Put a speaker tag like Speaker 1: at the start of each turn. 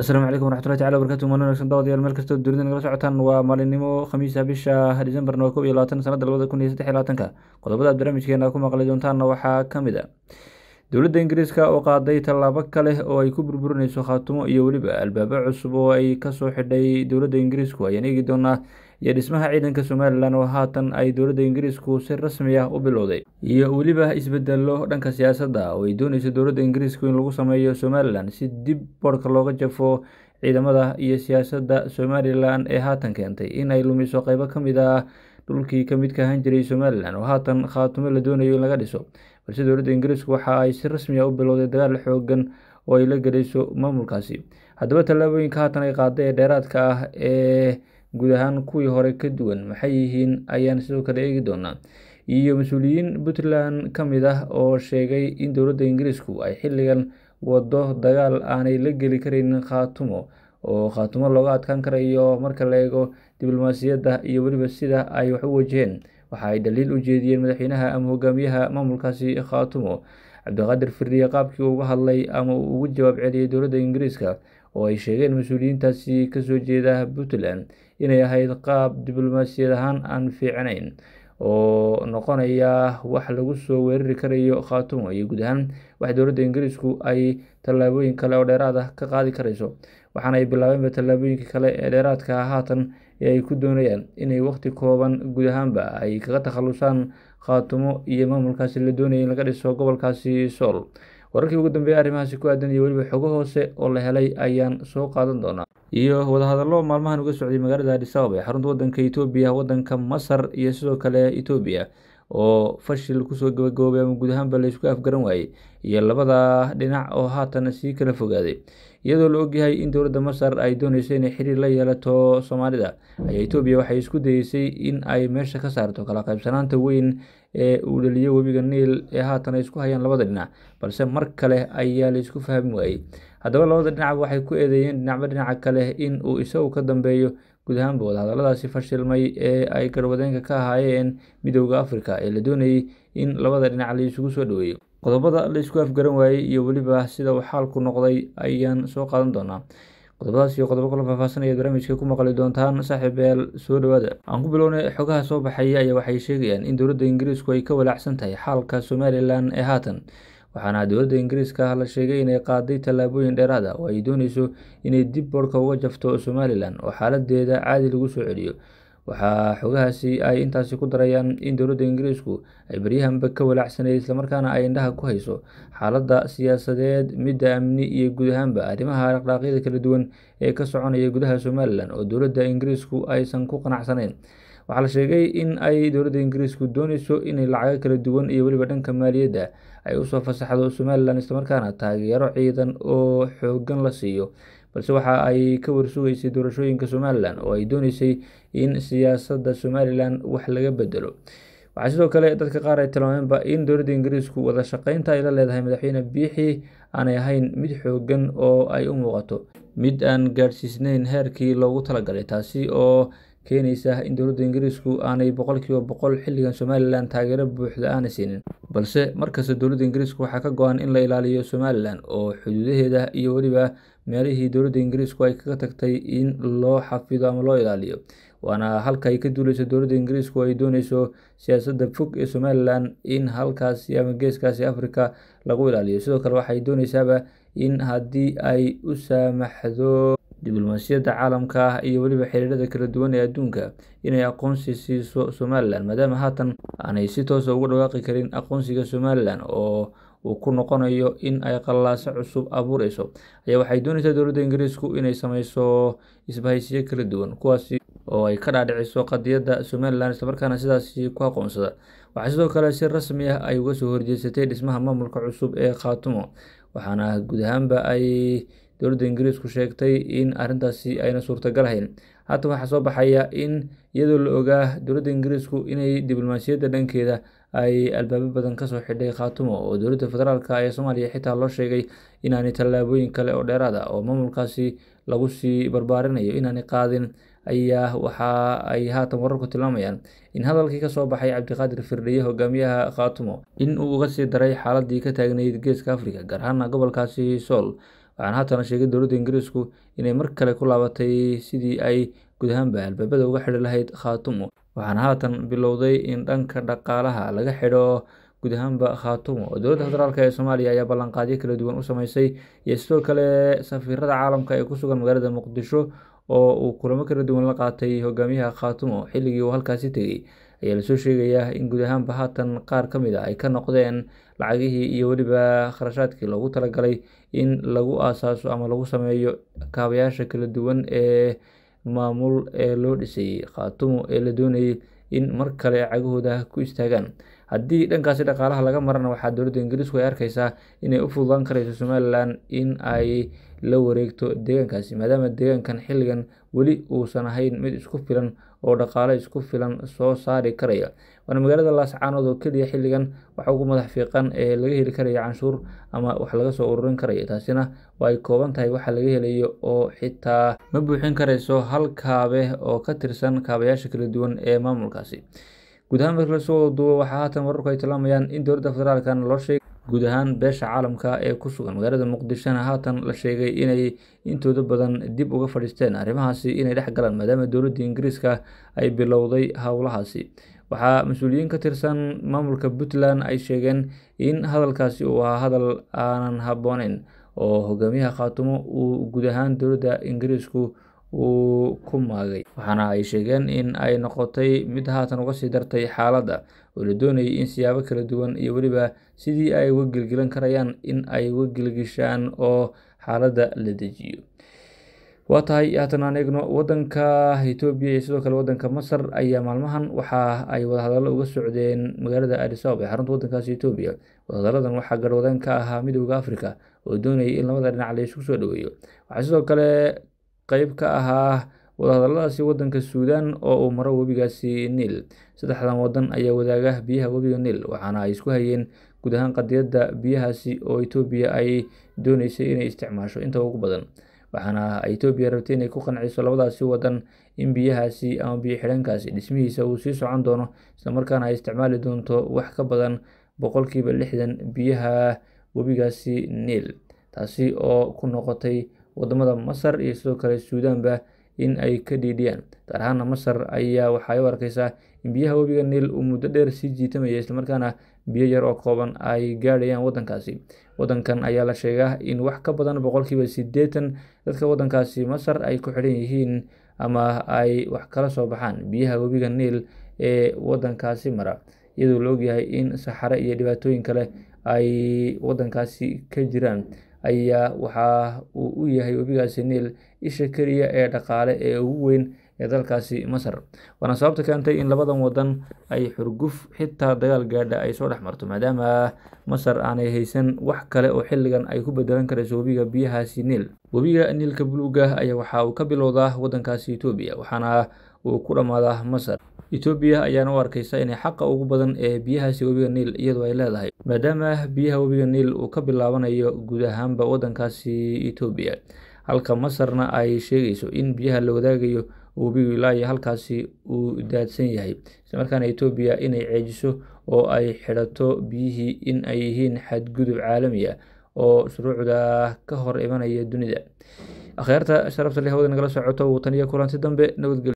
Speaker 1: asalaamu calaykum waraxmatullahi tacala wabarkatu umaan wanagsan dawadayaal meel kastoo dunida nagala socotaan waa maalinimo khamiisa bisha decembarna waa kob iyo labaatan sanadda labada kun iyo saddex iyo labaatanka qodobada barnaamijkeena ku maqli doontaanna waxaa ka mid a dowladda ingiriiska oo qaaday tallaabo kale oo ay ku burburinayso khaatumo iyo weliba albaabo cusub oo ay kasoo xidhay dowladda ingiriisku ayaan eegi doonaa iyo dhismaha ciidanka somalilan oo haatan ay dowladda ingiriisku si rasmi ah u bilowday iyo weliba isbedelo dhanka siyaasadda oo ay doonayso dowladda ingiriisku in lagu sameeyo somalilan si dib boodhka looga jafo ciidamada iyo siyaasadda somalilan ee haatan keentay in ay lumiso qaybo ka mid ah dhulkii ka midka ahaan jiray somalilan oo haatan khaatumo la doonayo in laga dhiso balse dowladda ingiriisku waxa ay si rasmi a ah u bilowday dagaal xoogan oo ay la gelayso maamulkaasi haddaba tallaabooyinka haatan ay qaaday ee dheeraadka ah ee guud ahaan kuwii hore ka duwan maxay yihiin ayaan sidoo kale eegi doonaa iyo mas-uuliyiin puntland ka mid ah oo sheegay in dowladda ingiriisku ay xilligan waddo dagaal aanay la geli karin khaatumo oo khaatumo looga adkaan karayo marka la eego diblomaasiyadda iyo weliba sida ay wax u wajaheen waxa ay dhaliil u jeediyeen madaxweynaha ama hogaamiyaha maamulkaasi khaatumo cabdiqaadir firdiye qaabkii uga hadlay ama uu ugu jawaab celiyay dowladda ingiriiska oo ay sheegeen mas-uuliyiintaasi kasoo jeeda puntland inay ahayd qaab diblomaasiyad ahaan aan fiicnayn oo noqonaya wax lagu soo weerari karayo khaatumo iyo guud ahaan wax dowladda ingiriisku ay tallaabooyin kale oo dheeraad ah ka qaadi karayso waxaana ay bilaabeenba tallaabooyinkii kale ee dheeraadka ah. haatan ee ay ku doonayaan inay waqti kooban guud ahaanba ay kaga takhalusaan khaatumo iyo maamulkaasi la doonaya in laga dhiso gobolkaasi sool wararkii ugu dambeeya arrimahaasi ku aadan iyo weliba xogo hoose oo la helay ayaan soo qaadan doonaa iyo wadahadallo maalmahan uga socday magaalada adisabab ee xarunta waddanka etoobiya waddanka masar iyo sidoo kale etoobiya oo fashil kusoo gabagaboobay ama guud ahaanba laysku afgaran waayey iyo labada dhinac oo haatan sii kala fogaaday iyadoo la ogyahay in dowladda masar ay doonayso inay xiriir la yeelato soomaalida ayaa etoobiya waxay isku dayeysay in ay meesha ka saarto kala qaybsanaanta weyn ee uu dhaliyo webiga niil ee haatan ay isku hayaan labada dhinac balse mar kale ayaa laisku fahmi waayey haddaba labada dhinac waxay ku eedeeyeen dhinacba dhinaca kale in uu isagu ka dambeeyo guud ahaanba wadahadalladaasi fashilmay ee ay garwadeenka ka ahaayeen midooda afrika ee la doonayay in labada dhinac la soo dhaweeyo qodobada la afgaran waayey iyo weliba sida uu xaalku noqday ayaan soo qaadan doonaa qodobadaas iyo qodobo kala ayaad barnaamijka ku maqli doontaan saaxiibayaal soo dhowaada aan ku bilownay xogaha soo baxaya ayaa waxay sheegayaan in dowladda ingiriisku ay ka walaacsan tahay xaalka somalilan ee haatan waxaana dowladda ingiriiska la sheegay inay qaaday tallaabooyin dheeraada ah oo ay dooneyso inay dib boorka uga jafto somalilan oo xaaladeeda caadi lagu soo celiyo waxaa xogahaasi ay intaasi ku darayaan in dowladda ingiriisku ay baryahanba ka walaacsanayd islamarkaana ay indhaha ku hayso xaaladda siyaasadeed midda amni iyo guud ahaanba arrimaha dhaqdhaaqyada kala duwan ee ka soconaya gudaha somalilan oo dowladda ingiriisku aysan ku qanacsanayn waxaa la sheegay in ay dowladda ingiriisku doonayso inay lacago kala duwan iyo weliba dhanka maaliyadda ay usoo fasaxdo somalilan islamarkaana taageero ciidan oo xoogan la siiyo balse waxa ay ka warsugaysay doorashooyinka somalilan oo ay dooneysay in siyaasadda somalilan wax laga bedelo waxaa sidoo kale dadka qaar ay tilmaameenba in dowladda ingiriisku wada shaqeynta ay la leedahay madaxweyne biixii aanay ahayn mid xooggan oo ay u muuqato mid aan gaadhsiisnayn heerkii loogu talagalay taasi oo keenaysa in dowladda ingiriisku aanay boqolkiiba boqol xilligan somalilan taageero buuxda aanay siinin balse markasta dowladda ingiriisku waxaa ka go-an in la ilaaliyo somalilan oo xuduudaheeda iyo weliba meelihii dowladda ingiriisku ay kaga tagtay in loo xafido ama loo ilaaliyo waana halka halkaay ka duuleyso dowladda ingiriisku ay dooneyso siyaasadda fog ee somalilan in halkaasi ama geeskaasi africa lagu ilaaliyo sidoo kale waxay dooneysaaba in haddii ay u saamaxdo diblomaasiyadda caalamka ah iyo weliba xiriirada kala duwan ee adduunka inay aqoonsi siiso somalilan maadaama haatan aanay si toosa ah ugu dhawaaqi karin aqoonsiga somalilan oo uu ku noqonayo in ay qallaaso cusub abuureyso ayaa waxay doonaysaa dowladda ingiriisku inay samayso isbahaysiyo kala duwan kuwaasi oo ay ka dhaadhiciso qadiyadda somalilan islamarkaana sidaasi ku aqoonsada waxaa sidoo kale si rasmi ah ay uga soo horjeesatay dhismaha maamulka cusub ee khaatumo waxaana guud ahaanba ay dowladda ingiriisku sheegtay in arintaasi ayna suurtagal ahayn haatan waxaa soo baxaya in iyadoo la ogaa dowladda ingiriisku inay diblomaasiyadda dhankeeda ay albaabo badan kasoo xidhay khaatumo oo dowladda federaalka ee soomaaliya xitaa loo sheegay inaanay tallaabooyin kale oo dheeraada ah, oo maamulkaasi lagu sii barbaarinayo inaanay qaadin ayaa waxa ay haatan wararku tilmaamayaan in hadalkii kasoo baxay cabdiqaadir firdhiye hogaamiyaha khaatumo in uu uga sii daray xaaladii ka taagnayd geeska afrika gaar ahaana gobolkaasi sool waxaan haatana sheegay dowladda ingiriisku inay mar kale ku laabatay sidii ay guud ahaanba albaabada uga xidhi lahayd khaatumo waxaana haatan bilowday in dhanka dhaqaalaha laga xidho guud ahaanba khaatumo dowladda federaalk ee soomaaliya ayaa ballanqaadyo kala duwan u samaysay iyo sidoo kale safiirada caalamka ee ku sugan magaalada muqdisho oo uu kulamo kala duwan la qaatay hogaamiyaha khaatumo xilligii uu halkaasi tegey ayaa lasoo sheegayaa in guud ahaanba haatan qaar ka mid a ah ay ka noqdeen lacagihii iyo weliba kharashaadkii loogu talagalay in lagu aasaaso ama lagu sameeyo kaabayaasha kala duwan ee maamul ee loo dhisay khaatumo ee la doonayay in mar kale cagahooda ku istaagaan haddii dhankaasi dhaqaalaha laga marana waxaa dowladda ingiriisku ay arkaysaa inay u fududaan karayso somalilan in ay la wareegto deegaankaasi maadaama deegaankan xilligan weli uusan ahayn mid isku filan oo dhaqaale isku filan soo saari karaya waana magaalada laascaanood oo keliya xilligan wax ugu madax fiiqan ee laga heli karaya canshuur ama wax laga soo ururin karaya taasina waa ay kooban tahay waxa laga helayo oo xitaa ma buuxin karayso hal kaabe oo ka tirsan kaabayaasha kala duwan ee maamulkaasi guud ahaan markii lasoo duubo waxaa haatan wararku ay tilmaamayaan in dowladda federaalkana loo sheegay guud ahaan beesha caalamka ee ku sugan magaalada muqdishona haatan la sheegay inay intooda badan dib uga fadhiisteen arrimahaasi inay dhex galaan maadaama dowladda ingiriiska ay bilowday howlahaasi waxaa mas-uuliyiin ka tirsan maamulka puntland ay sheegeen in hadalkaasi uu ahaa hadal aanan habbooneyn oo hogaamiyaha khaatumo uu guud ahaan dowladda ingiriisku uu ku maagay waxaana ay sheegeen in ay noqotay mid haatan uga sii dartay xaaladda oo la doonayay in siyaabo kala duwan iyo weliba sidii ay uga gelgelan karayaan in ay uga gelgeshaan oo xaaladda la dejiyo waa tahay haatan aan eegno waddanka etoobiya iyo sidoo kale waddanka masar ayaa maalmahan waxa ay wadahadallo uga socdeen magaalada adisabab ee xarunta waddankaasi etoobiya wadahadalladan waxaa garwadeen ka ahaa midooda afrika oo doonayay in labada dhinac la isugu soo dhoweeyo waxaa sidoo kale qayb ka ahaa wadahadaladaasi waddanka suudaan oo uu maro webigaasi niil saddexdan waddan ayaa wadaaga biyaha webiga niil waxaana ay isku hayeen guud ahaan qadiyadda biyahaasi oo etoobiya ay dooneysay inay isticmaasho inta ugu badan waxaana etoobiya rabtay inay ku qanciso labadaasi waddan in biyahaasi ama biyo xidheenkaasi dhismihiisa uu sii socon doono islamarkaana ay isticmaali doonto wax ka badan boqolkiiba lixdan biyaha webigaasi niil taasi oo ku noqotay wadamada masar iyo sidoo kale suudaanba in ay ka dhiidhiyaan gaar ahaana masar ayaa waxaay u arkaysaa in biyaha webiga niil uu muddo dheer sii jiitamaya islamarkaana biyo yar oo kooban ay gaadhayaan wadankaasi waddankan ayaa la sheegaa in wax ka badan boqolkiiba siddeetan dadka waddankaasi masar ay ku xidhan yihiin ama ay wax kala soo baxaan biyaha webiga niil ee waddankaasi mara iyadoo la ogyahay in saxare iyo dhibaatooyin kale ay waddankaasi ka jiraan ayaa waxa uu u yahay webigaasi niil isha keliya ee dhaqaale ee ugu weyn ee dalkaasi masar waana sababta keentay in labadan wadan ay xurguf xitaa dagaal gaadha ay soo dhex marto maadaama masar aanay haysan wax kale oo xilligan ay ku bedelan karayso webiga biyahaasi niil webiga niilka buluuga ayaa waxa uu ka bilowdaa wadankaasi etoobiya waxaana uu ku dhammaadaa masar etoobiya ayaana u arkaysa inay xaqa ugu badan ee biyahaasi webiga niil iyadoo ay leedahay maadaama biyaha webiga niil uu ka bilaabanayo guud ahaanba wadankaasi etoobiya halka masarna ay sheegayso in biyaha la wadaagayo webigu ilaa iyo halkaasi uu daadsan yahay islamarkaana etoobiya inay ceejiso oo ay xidhato biyihii in ay yihiin xadgudub caalami ah oo shuruucda ka hor imanaya dunida akhyaarta sharafta leh hawada nagala socoto wataniya kulanti dambe nabadgelyo